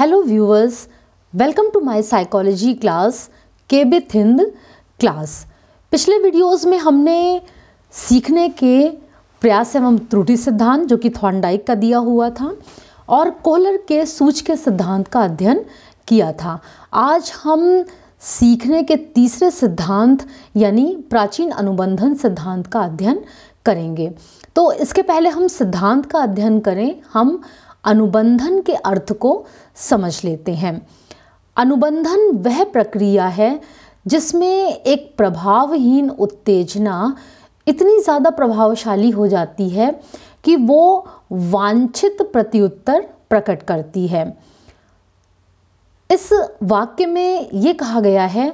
hello viewers welcome to my psychology class केबित हिंद class पिछले वीडियोस में हमने सीखने के प्रयास एवं त्रुटि सिद्धांत जो कि थॉन्डाइक का दिया हुआ था और कोहलर के सूच के सिद्धांत का अध्ययन किया था आज हम सीखने के तीसरे सिद्धांत यानी प्राचीन अनुबंधन सिद्धांत का अध्ययन करेंगे तो इसके पहले हम सिद्धांत का अध्ययन करें हम अनुबंधन के अर्थ को समझ लेते हैं अनुबंधन वह प्रक्रिया है जिसमें एक प्रभावहीन उत्तेजना इतनी ज़्यादा प्रभावशाली हो जाती है कि वो वांछित प्रत्युत्तर प्रकट करती है इस वाक्य में ये कहा गया है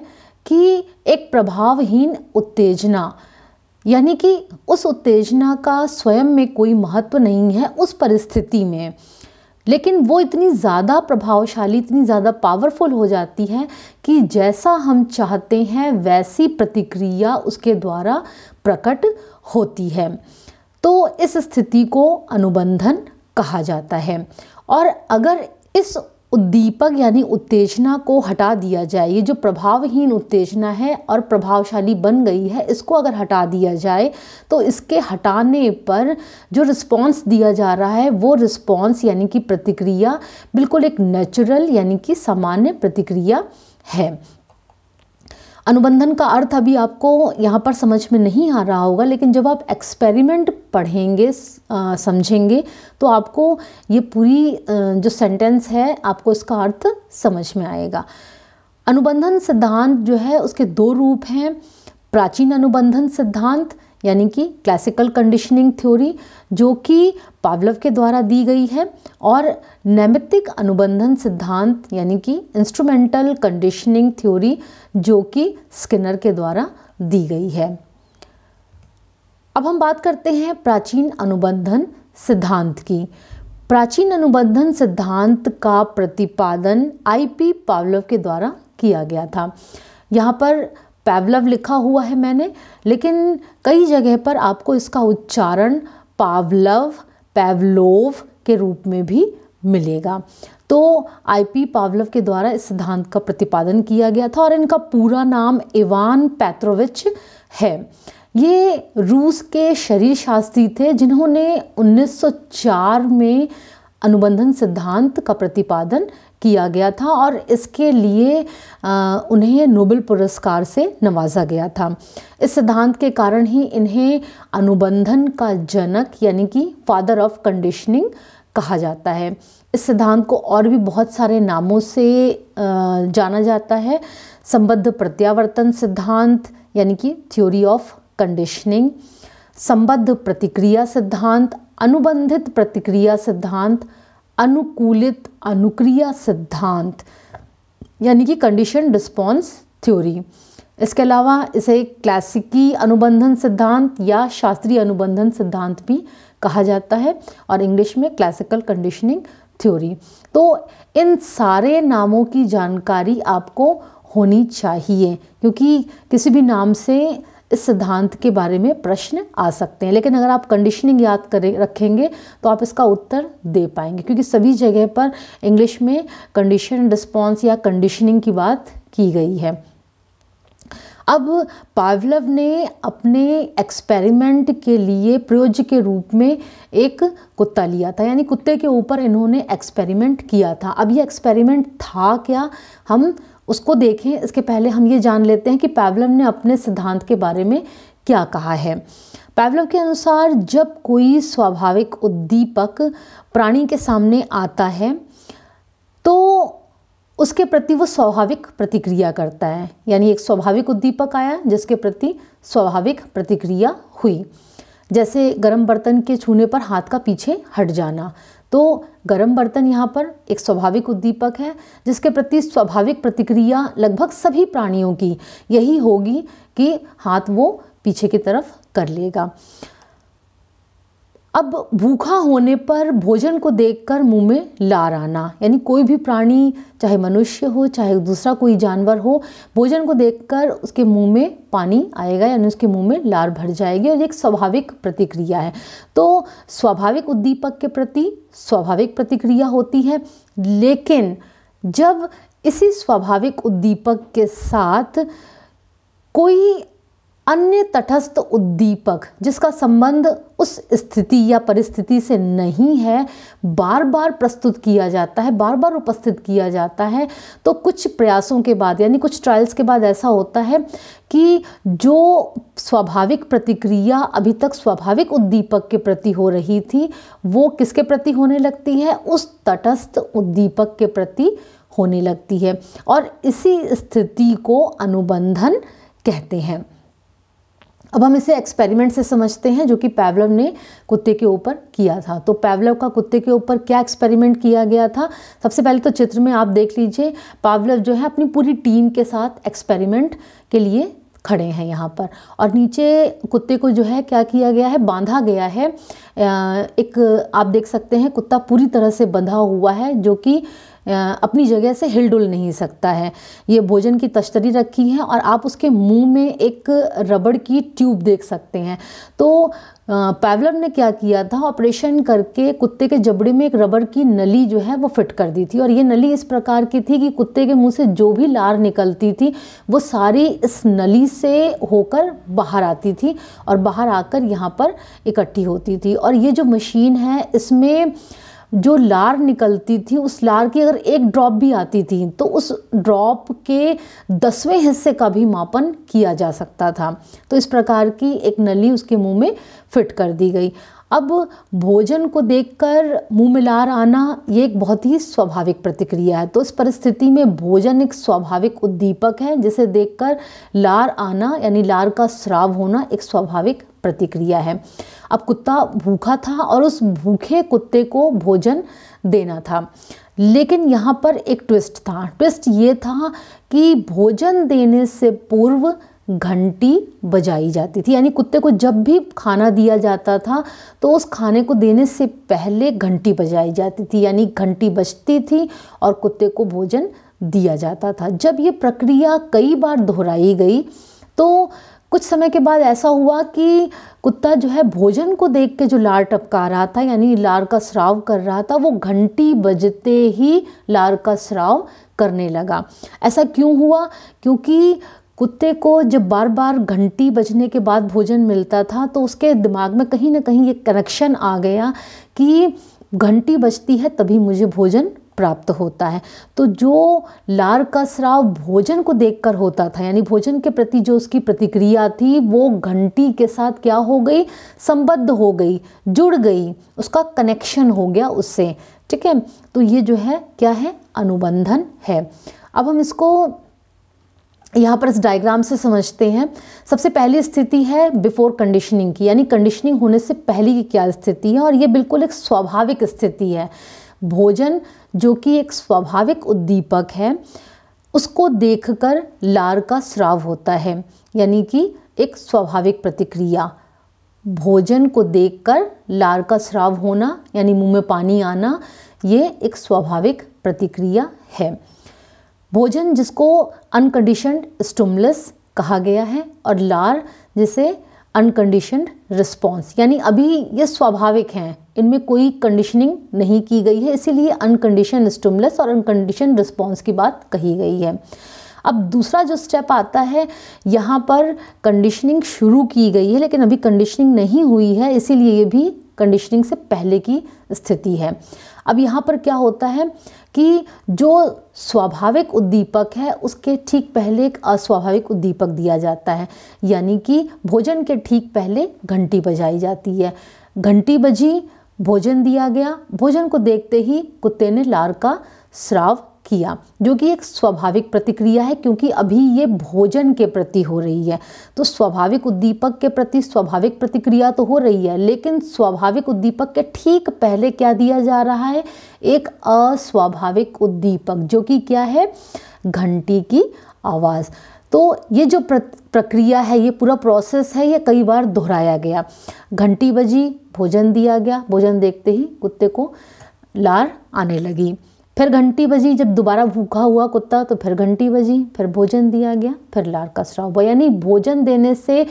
कि एक प्रभावहीन उत्तेजना यानी कि उस उत्तेजना का स्वयं में कोई महत्व नहीं है उस परिस्थिति में लेकिन वो इतनी ज़्यादा प्रभावशाली इतनी ज़्यादा पावरफुल हो जाती है कि जैसा हम चाहते हैं वैसी प्रतिक्रिया उसके द्वारा प्रकट होती है तो इस स्थिति को अनुबंधन कहा जाता है और अगर इस उद्दीपक यानी उत्तेजना को हटा दिया जाए ये जो प्रभावहीन उत्तेजना है और प्रभावशाली बन गई है इसको अगर हटा दिया जाए तो इसके हटाने पर जो रिस्पॉन्स दिया जा रहा है वो रिस्पॉन्स यानी कि प्रतिक्रिया बिल्कुल एक नेचुरल यानी कि सामान्य प्रतिक्रिया है अनुबंधन का अर्थ अभी आपको यहाँ पर समझ में नहीं आ रहा होगा लेकिन जब आप एक्सपेरिमेंट पढ़ेंगे समझेंगे तो आपको ये पूरी जो सेंटेंस है आपको इसका अर्थ समझ में आएगा अनुबंधन सिद्धांत जो है उसके दो रूप हैं प्राचीन अनुबंधन सिद्धांत यानी कि क्लासिकल कंडीशनिंग थ्योरी जो कि पावलव के द्वारा दी गई है और नैमित्तिक अनुबंधन सिद्धांत यानी कि इंस्ट्रूमेंटल कंडीशनिंग थ्योरी जो कि स्किनर के द्वारा दी गई है अब हम बात करते हैं प्राचीन अनुबंधन सिद्धांत की प्राचीन अनुबंधन सिद्धांत का प्रतिपादन आईपी पावलव के द्वारा किया गया था यहाँ पर पैवलव लिखा हुआ है मैंने लेकिन कई जगह पर आपको इसका उच्चारण पावलव पैवलोव के रूप में भी मिलेगा तो आईपी पावलव के द्वारा इस सिद्धांत का प्रतिपादन किया गया था और इनका पूरा नाम इवान पैत्रोविच है ये रूस के शरीर शास्त्री थे जिन्होंने 1904 में अनुबंधन सिद्धांत का प्रतिपादन किया गया था और इसके लिए आ, उन्हें नोबेल पुरस्कार से नवाजा गया था इस सिद्धांत के कारण ही इन्हें अनुबंधन का जनक यानी कि फादर ऑफ कंडीशनिंग कहा जाता है इस सिद्धांत को और भी बहुत सारे नामों से जाना जाता है संबद्ध प्रत्यावर्तन सिद्धांत यानी कि थ्योरी ऑफ कंडीशनिंग संबद्ध प्रतिक्रिया सिद्धांत अनुबंधित प्रतिक्रिया सिद्धांत अनुकूलित अनुक्रिया सिद्धांत यानी कि कंडीशन रिस्पॉन्स थ्योरी इसके अलावा इसे क्लासिकी अनुबंधन सिद्धांत या शास्त्रीय अनुबंधन सिद्धांत भी कहा जाता है और इंग्लिश में क्लासिकल कंडीशनिंग थ्योरी तो इन सारे नामों की जानकारी आपको होनी चाहिए क्योंकि किसी भी नाम से इस सिद्धांत के बारे में प्रश्न आ सकते हैं लेकिन अगर आप कंडीशनिंग याद करें रखेंगे तो आप इसका उत्तर दे पाएंगे क्योंकि सभी जगह पर इंग्लिश में कंडीशन रिस्पॉन्स या कंडीशनिंग की बात की गई है अब पावलव ने अपने एक्सपेरिमेंट के लिए प्रयोज्य के रूप में एक कुत्ता लिया था यानी कुत्ते के ऊपर इन्होंने एक्सपेरिमेंट किया था अब ये एक्सपेरिमेंट था क्या हम उसको देखें इसके पहले हम ये जान लेते हैं कि पैवलव ने अपने सिद्धांत के बारे में क्या कहा है पैवलव के अनुसार जब कोई स्वाभाविक उद्दीपक प्राणी के सामने आता है तो उसके प्रति वो स्वाभाविक प्रतिक्रिया करता है यानी एक स्वाभाविक उद्दीपक आया जिसके प्रति स्वाभाविक प्रतिक्रिया हुई जैसे गर्म बर्तन के छूने पर हाथ का पीछे हट जाना तो गर्म बर्तन यहाँ पर एक स्वाभाविक उद्दीपक है जिसके प्रति स्वाभाविक प्रतिक्रिया लगभग सभी प्राणियों की यही होगी कि हाथ वो पीछे की तरफ कर लेगा अब भूखा होने पर भोजन को देखकर मुंह में लार आना यानी कोई भी प्राणी चाहे मनुष्य हो चाहे दूसरा कोई जानवर हो भोजन को देखकर उसके मुंह में पानी आएगा यानी उसके मुंह में लार भर जाएगी और एक स्वाभाविक प्रतिक्रिया है तो स्वाभाविक उद्दीपक के प्रति स्वाभाविक प्रतिक्रिया होती है लेकिन जब इसी स्वाभाविक उद्दीपक के साथ कोई अन्य तटस्थ उद्दीपक जिसका संबंध उस स्थिति या परिस्थिति से नहीं है बार बार प्रस्तुत किया जाता है बार बार उपस्थित किया जाता है तो कुछ प्रयासों के बाद यानी कुछ ट्रायल्स के बाद ऐसा होता है कि जो स्वाभाविक प्रतिक्रिया अभी तक स्वाभाविक उद्दीपक के प्रति हो रही थी वो किसके प्रति होने लगती है उस तटस्थ उद्दीपक के प्रति होने लगती है और इसी स्थिति को अनुबंधन कहते हैं अब हम इसे एक्सपेरिमेंट से समझते हैं जो कि पैवलव ने कुत्ते के ऊपर किया था तो पैवलव का कुत्ते के ऊपर क्या एक्सपेरिमेंट किया गया था सबसे पहले तो चित्र में आप देख लीजिए पैवलव जो है अपनी पूरी टीम के साथ एक्सपेरिमेंट के लिए खड़े हैं यहाँ पर और नीचे कुत्ते को जो है क्या किया गया है बांधा गया है एक आप देख सकते हैं कुत्ता पूरी तरह से बंधा हुआ है जो कि अपनी जगह से हिलडुल नहीं सकता है ये भोजन की तश्तरी रखी है और आप उसके मुंह में एक रबड़ की ट्यूब देख सकते हैं तो पैवलव ने क्या किया था ऑपरेशन करके कुत्ते के जबड़े में एक रबड़ की नली जो है वो फिट कर दी थी और ये नली इस प्रकार की थी कि कुत्ते के मुंह से जो भी लार निकलती थी वो सारी इस नली से होकर बाहर आती थी और बाहर आकर यहाँ पर इकट्ठी होती थी और ये जो मशीन है इसमें जो लार निकलती थी उस लार की अगर एक ड्रॉप भी आती थी तो उस ड्रॉप के दसवें हिस्से का भी मापन किया जा सकता था तो इस प्रकार की एक नली उसके मुंह में फिट कर दी गई अब भोजन को देखकर मुंह मिलार आना ये एक बहुत ही स्वाभाविक प्रतिक्रिया है तो इस परिस्थिति में भोजन एक स्वाभाविक उद्दीपक है जिसे देखकर लार आना यानी लार का श्राव होना एक स्वाभाविक प्रतिक्रिया है अब कुत्ता भूखा था और उस भूखे कुत्ते को भोजन देना था लेकिन यहाँ पर एक ट्विस्ट था ट्विस्ट ये था कि भोजन देने से पूर्व घंटी बजाई जाती थी यानी कुत्ते को जब भी खाना दिया जाता था तो उस खाने को देने से पहले घंटी बजाई जाती थी यानी घंटी बजती थी और कुत्ते को भोजन दिया जाता था जब ये प्रक्रिया कई बार दोहराई गई तो कुछ समय के बाद ऐसा हुआ कि कुत्ता जो है भोजन को देख के जो लार टपका रहा था यानी लार का स्राव कर रहा था वो घंटी बजते ही लार का स्राव करने लगा ऐसा क्यों हुआ क्योंकि कुत्ते को जब बार बार घंटी बजने के बाद भोजन मिलता था तो उसके दिमाग में कहीं ना कहीं ये कनेक्शन आ गया कि घंटी बजती है तभी मुझे भोजन प्राप्त होता है तो जो लार का स्राव भोजन को देखकर होता था यानी भोजन के प्रति जो उसकी प्रतिक्रिया थी वो घंटी के साथ क्या हो गई संबद्ध हो गई जुड़ गई उसका कनेक्शन हो गया उससे ठीक है तो ये जो है क्या है अनुबंधन है अब हम इसको यहाँ पर इस डायग्राम से समझते हैं सबसे पहली स्थिति है बिफोर कंडीशनिंग की यानी कंडीशनिंग होने से पहले की क्या स्थिति है और ये बिल्कुल एक स्वाभाविक स्थिति है भोजन जो कि एक स्वाभाविक उद्दीपक है उसको देखकर लार का स्राव होता है यानी कि एक स्वाभाविक प्रतिक्रिया भोजन को देखकर लार का स्राव होना यानी मुंह में पानी आना ये एक स्वाभाविक प्रतिक्रिया है भोजन जिसको अनकंडीशनड स्टमुलस कहा गया है और लार जिसे अनकंडीशनड रिस्पॉन्स यानी अभी ये स्वाभाविक हैं इनमें कोई कंडीशनिंग नहीं की गई है इसीलिए अनकंडीशन स्टमुलस और अनकंडीशन रिस्पॉन्स की बात कही गई है अब दूसरा जो स्टेप आता है यहाँ पर कंडीशनिंग शुरू की गई है लेकिन अभी कंडीशनिंग नहीं हुई है इसीलिए ये भी कंडीशनिंग से पहले की स्थिति है अब यहाँ पर क्या होता है कि जो स्वाभाविक उद्दीपक है उसके ठीक पहले एक अस्वाभाविक उद्दीपक दिया जाता है यानी कि भोजन के ठीक पहले घंटी बजाई जाती है घंटी बजी भोजन दिया गया भोजन को देखते ही कुत्ते ने लार का श्राव किया जो कि एक स्वाभाविक प्रतिक्रिया है क्योंकि अभी ये भोजन के प्रति हो रही है तो स्वाभाविक उद्दीपक के प्रति स्वाभाविक प्रतिक्रिया तो हो रही है लेकिन स्वाभाविक उद्दीपक के ठीक पहले क्या दिया जा रहा है एक अस्वाभाविक उद्दीपक जो कि क्या है घंटी की आवाज़ तो ये जो प्रक्रिया है ये पूरा प्रोसेस है ये कई बार दोहराया गया घंटी बजी भोजन दिया गया भोजन देखते ही कुत्ते को लार आने लगी फिर घंटी बजी जब दोबारा भूखा हुआ कुत्ता तो फिर घंटी बजी फिर भोजन दिया गया फिर लार का स्राव हुआ यानी भोजन देने से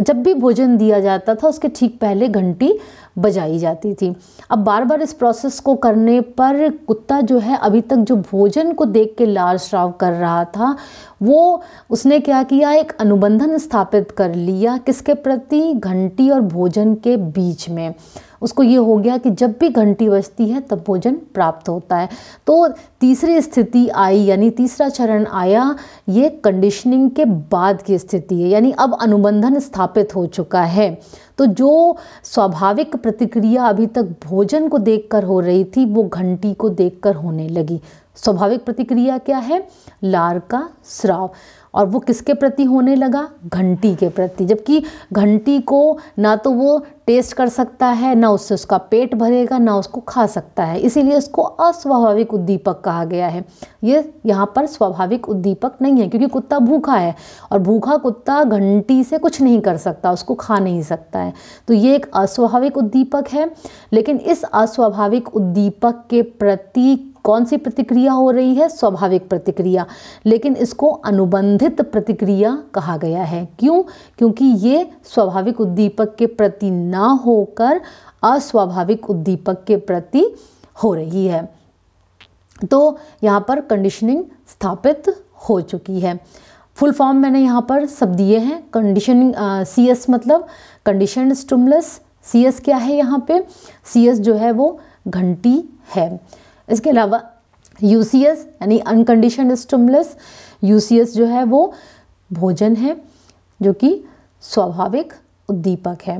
जब भी भोजन दिया जाता था उसके ठीक पहले घंटी बजाई जाती थी अब बार बार इस प्रोसेस को करने पर कुत्ता जो है अभी तक जो भोजन को देख के लाल श्राव कर रहा था वो उसने क्या किया एक अनुबंधन स्थापित कर लिया किसके प्रति घंटी और भोजन के बीच में उसको ये हो गया कि जब भी घंटी बजती है तब भोजन प्राप्त होता है तो तीसरी स्थिति आई यानी तीसरा चरण आया ये कंडीशनिंग के बाद की स्थिति है यानी अब अनुबंधन स्थापित हो चुका है तो जो स्वाभाविक प्रतिक्रिया अभी तक भोजन को देखकर हो रही थी वो घंटी को देखकर होने लगी स्वाभाविक प्रतिक्रिया क्या है लार का स्राव और वो किसके प्रति होने लगा घंटी के प्रति जबकि घंटी को ना तो वो टेस्ट कर सकता है ना उससे उसका पेट भरेगा ना उसको खा सकता है इसीलिए उसको अस्वाभाविक उद्दीपक कहा गया है ये यहाँ पर स्वाभाविक उद्दीपक नहीं है क्योंकि कुत्ता भूखा है और भूखा कुत्ता घंटी से कुछ नहीं कर सकता उसको खा नहीं सकता है तो ये एक अस्वाभाविक उद्दीपक है लेकिन इस अस्वाभाविक उद्दीपक के प्रति कौन सी प्रतिक्रिया हो रही है स्वाभाविक प्रतिक्रिया लेकिन इसको अनुबंधित प्रतिक्रिया कहा गया है क्यों क्योंकि ये स्वाभाविक उद्दीपक के प्रति ना होकर अस्वाभाविक उद्दीपक के प्रति हो रही है तो यहाँ पर कंडीशनिंग स्थापित हो चुकी है फुल फॉर्म मैंने यहाँ पर सब दिए हैं कंडीशनिंग सी एस मतलब कंडीशन स्टमुलस सी एस क्या है यहाँ पे सी एस जो है वो घंटी है इसके अलावा यू यानी अनकंडीशन स्टिमुलस यू जो है वो भोजन है जो कि स्वाभाविक उद्दीपक है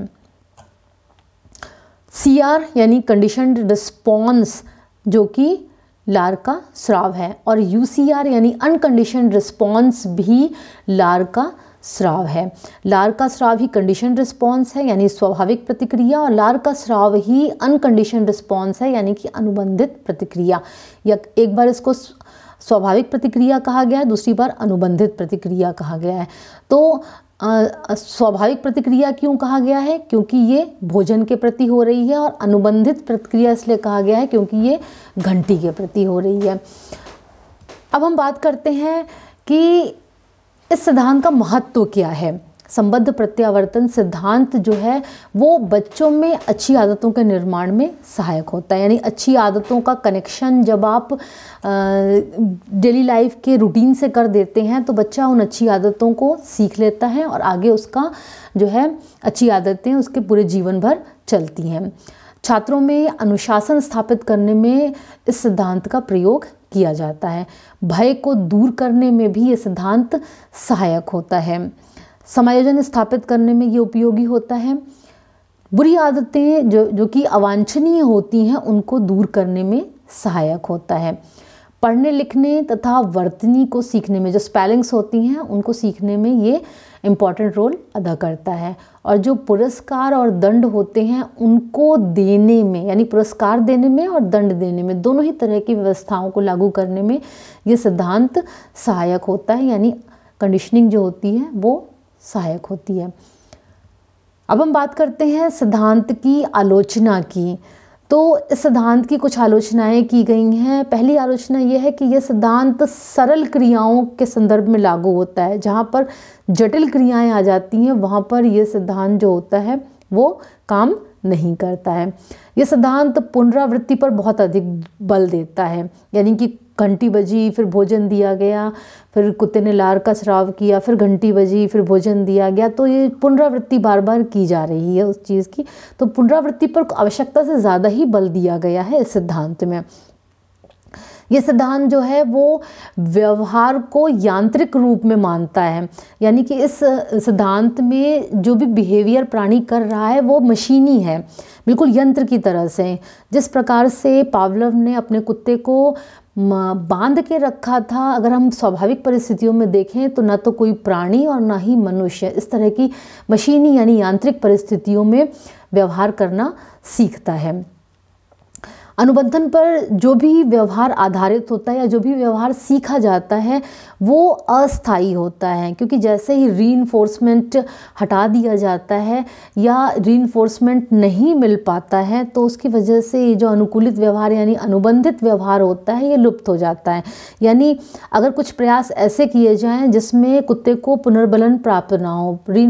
सी आर यानी कंडीशनड रिस्पॉन्स जो कि लार का स्राव है और यू यानी अनकंडीशन रिस्पॉन्स भी लार का स्राव है लार का स्राव ही कंडीशन रिस्पॉन्स है यानी स्वाभाविक प्रतिक्रिया और लार का स्राव ही अनकंडीशन रिस्पॉन्स है यानी कि अनुबंधित प्रतिक्रिया या एक बार इसको स्वाभाविक प्रतिक्रिया कहा गया है दूसरी बार अनुबंधित प्रतिक्रिया कहा गया है तो स्वाभाविक प्रतिक्रिया क्यों कहा गया है क्योंकि ये भोजन के प्रति हो रही है और अनुबंधित प्रतिक्रिया इसलिए कहा गया है क्योंकि ये घंटी के प्रति हो रही है अब हम बात करते हैं कि इस सिद्धांत का महत्व क्या है संबद्ध प्रत्यावर्तन सिद्धांत जो है वो बच्चों में अच्छी आदतों के निर्माण में सहायक होता है यानी अच्छी आदतों का कनेक्शन जब आप डेली लाइफ के रूटीन से कर देते हैं तो बच्चा उन अच्छी आदतों को सीख लेता है और आगे उसका जो है अच्छी आदतें उसके पूरे जीवन भर चलती हैं छात्रों में अनुशासन स्थापित करने में इस सिद्धांत का प्रयोग किया जाता है भय को दूर करने में भी ये सिद्धांत सहायक होता है समायोजन स्थापित करने में ये उपयोगी होता है बुरी आदतें जो जो कि अवांछनीय होती हैं उनको दूर करने में सहायक होता है पढ़ने लिखने तथा वर्तनी को सीखने में जो स्पेलिंग्स होती हैं उनको सीखने में ये इम्पॉर्टेंट रोल अदा करता है और जो पुरस्कार और दंड होते हैं उनको देने में यानी पुरस्कार देने में और दंड देने में दोनों ही तरह की व्यवस्थाओं को लागू करने में ये सिद्धांत सहायक होता है यानी कंडीशनिंग जो होती है वो सहायक होती है अब हम बात करते हैं सिद्धांत की आलोचना की तो इस सिद्धांत की कुछ आलोचनाएं की गई हैं पहली आलोचना यह है कि यह सिद्धांत सरल क्रियाओं के संदर्भ में लागू होता है जहाँ पर जटिल क्रियाएं आ जाती हैं वहाँ पर यह सिद्धांत जो होता है वो काम नहीं करता है यह सिद्धांत पुनरावृत्ति पर बहुत अधिक बल देता है यानी कि घंटी बजी फिर भोजन दिया गया फिर कुत्ते ने लार का श्राव किया फिर घंटी बजी फिर भोजन दिया गया तो ये पुनरावृत्ति बार बार की जा रही है उस चीज़ की तो पुनरावृत्ति पर आवश्यकता से ज़्यादा ही बल दिया गया है इस सिद्धांत में ये सिद्धांत जो है वो व्यवहार को यांत्रिक रूप में मानता है यानी कि इस सिद्धांत में जो भी बिहेवियर प्राणी कर रहा है वो मशीनी है बिल्कुल यंत्र की तरह से जिस प्रकार से पावलव ने अपने कुत्ते को बांध के रखा था अगर हम स्वाभाविक परिस्थितियों में देखें तो ना तो कोई प्राणी और ना ही मनुष्य इस तरह की मशीनी यानी यांत्रिक परिस्थितियों में व्यवहार करना सीखता है अनुबंधन पर जो भी व्यवहार आधारित होता है या जो भी व्यवहार सीखा जाता है वो अस्थाई होता है क्योंकि जैसे ही री हटा दिया जाता है या री नहीं मिल पाता है तो उसकी वजह से ये जो अनुकूलित व्यवहार यानी अनुबंधित व्यवहार होता है ये लुप्त हो जाता है यानी अगर कुछ प्रयास ऐसे किए जाएँ जिसमें कुत्ते को पुनर्बलन प्राप्त ना हो री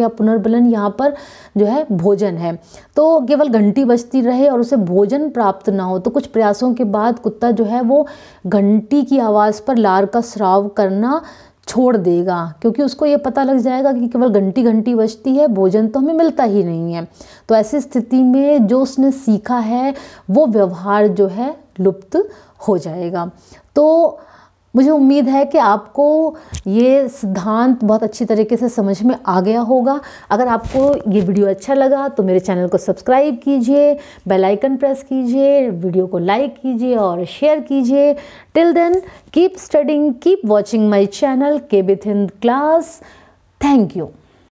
या पुनर्बलन यहाँ पर जो है भोजन है तो केवल घंटी बजती रहे और उसे भोजन प्राप्त प्राप्त ना हो तो कुछ प्रयासों के बाद कुत्ता जो है वो घंटी की आवाज़ पर लार का स्राव करना छोड़ देगा क्योंकि उसको ये पता लग जाएगा कि केवल घंटी घंटी बजती है भोजन तो हमें मिलता ही नहीं है तो ऐसी स्थिति में जो उसने सीखा है वो व्यवहार जो है लुप्त हो जाएगा तो मुझे उम्मीद है कि आपको ये सिद्धांत बहुत अच्छी तरीके से समझ में आ गया होगा अगर आपको ये वीडियो अच्छा लगा तो मेरे चैनल को सब्सक्राइब कीजिए बेल आइकन प्रेस कीजिए वीडियो को लाइक कीजिए और शेयर कीजिए till then keep studying keep watching my channel के with in class thank you